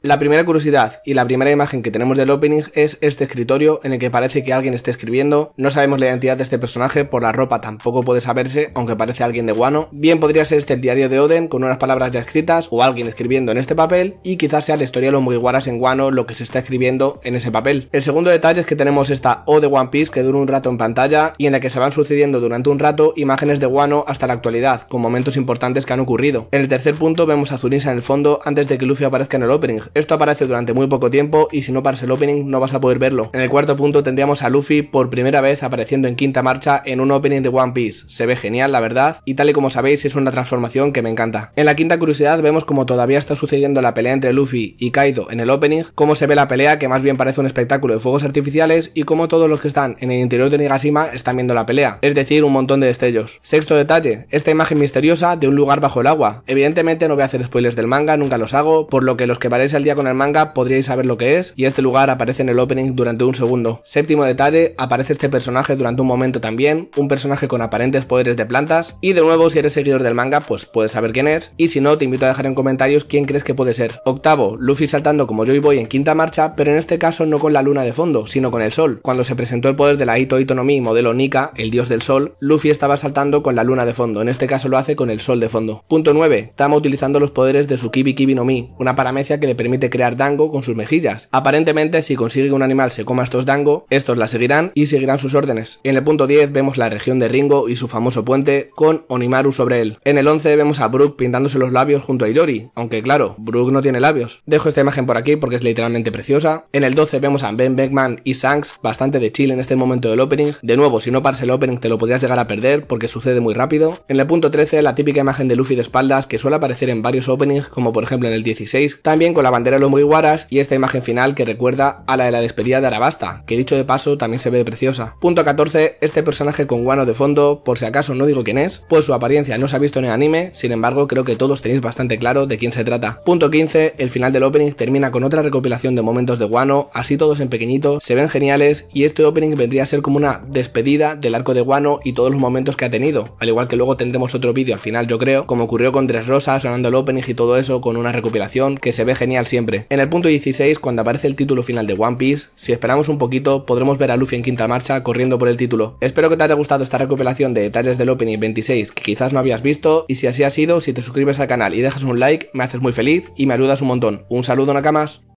La primera curiosidad y la primera imagen que tenemos del opening es este escritorio en el que parece que alguien está escribiendo. No sabemos la identidad de este personaje, por la ropa tampoco puede saberse, aunque parece alguien de Guano. Bien podría ser este el diario de Oden con unas palabras ya escritas o alguien escribiendo en este papel y quizás sea la historia de los Mugiwaras en Guano lo que se está escribiendo en ese papel. El segundo detalle es que tenemos esta O de One Piece que dura un rato en pantalla y en la que se van sucediendo durante un rato imágenes de Guano hasta la actualidad, con momentos importantes que han ocurrido. En el tercer punto vemos a Zurinsa en el fondo antes de que Luffy aparezca en el opening esto aparece durante muy poco tiempo y si no paras el opening no vas a poder verlo. En el cuarto punto tendríamos a Luffy por primera vez apareciendo en quinta marcha en un opening de One Piece. Se ve genial, la verdad, y tal y como sabéis es una transformación que me encanta. En la quinta curiosidad vemos como todavía está sucediendo la pelea entre Luffy y Kaido en el opening, cómo se ve la pelea que más bien parece un espectáculo de fuegos artificiales y cómo todos los que están en el interior de Nigashima están viendo la pelea, es decir, un montón de destellos. Sexto detalle, esta imagen misteriosa de un lugar bajo el agua. Evidentemente no voy a hacer spoilers del manga, nunca los hago, por lo que los que parecen día con el manga podríais saber lo que es, y este lugar aparece en el opening durante un segundo. Séptimo detalle, aparece este personaje durante un momento también, un personaje con aparentes poderes de plantas, y de nuevo si eres seguidor del manga pues puedes saber quién es, y si no te invito a dejar en comentarios quién crees que puede ser. Octavo, Luffy saltando como yo y voy en quinta marcha, pero en este caso no con la luna de fondo, sino con el sol. Cuando se presentó el poder de la Ito Mi modelo Nika, el dios del sol, Luffy estaba saltando con la luna de fondo, en este caso lo hace con el sol de fondo. Punto 9, Tama utilizando los poderes de su Kibi Kibi no Mi, una paramecia que le permite crear dango con sus mejillas. Aparentemente, si consigue que un animal se coma estos dango, estos la seguirán y seguirán sus órdenes. En el punto 10 vemos la región de Ringo y su famoso puente con Onimaru sobre él. En el 11 vemos a Brook pintándose los labios junto a Iori, aunque claro, Brook no tiene labios. Dejo esta imagen por aquí porque es literalmente preciosa. En el 12 vemos a Ben Beckman y Shanks bastante de chill en este momento del opening. De nuevo, si no paras el opening te lo podrías llegar a perder porque sucede muy rápido. En el punto 13 la típica imagen de Luffy de espaldas que suele aparecer en varios openings como por ejemplo en el 16, también con la bandera de los y esta imagen final que recuerda a la de la despedida de Arabasta, que dicho de paso también se ve preciosa. Punto 14. Este personaje con guano de fondo, por si acaso no digo quién es, pues su apariencia no se ha visto en el anime, sin embargo creo que todos tenéis bastante claro de quién se trata. Punto 15. El final del opening termina con otra recopilación de momentos de guano, así todos en pequeñitos se ven geniales y este opening vendría a ser como una despedida del arco de guano y todos los momentos que ha tenido, al igual que luego tendremos otro vídeo al final yo creo, como ocurrió con Tres Rosas sonando el opening y todo eso con una recopilación que se ve genial siempre. En el punto 16, cuando aparece el título final de One Piece, si esperamos un poquito, podremos ver a Luffy en quinta marcha corriendo por el título. Espero que te haya gustado esta recopilación de detalles del Opening 26 que quizás no habías visto, y si así ha sido, si te suscribes al canal y dejas un like, me haces muy feliz y me ayudas un montón. Un saludo, Nakamas.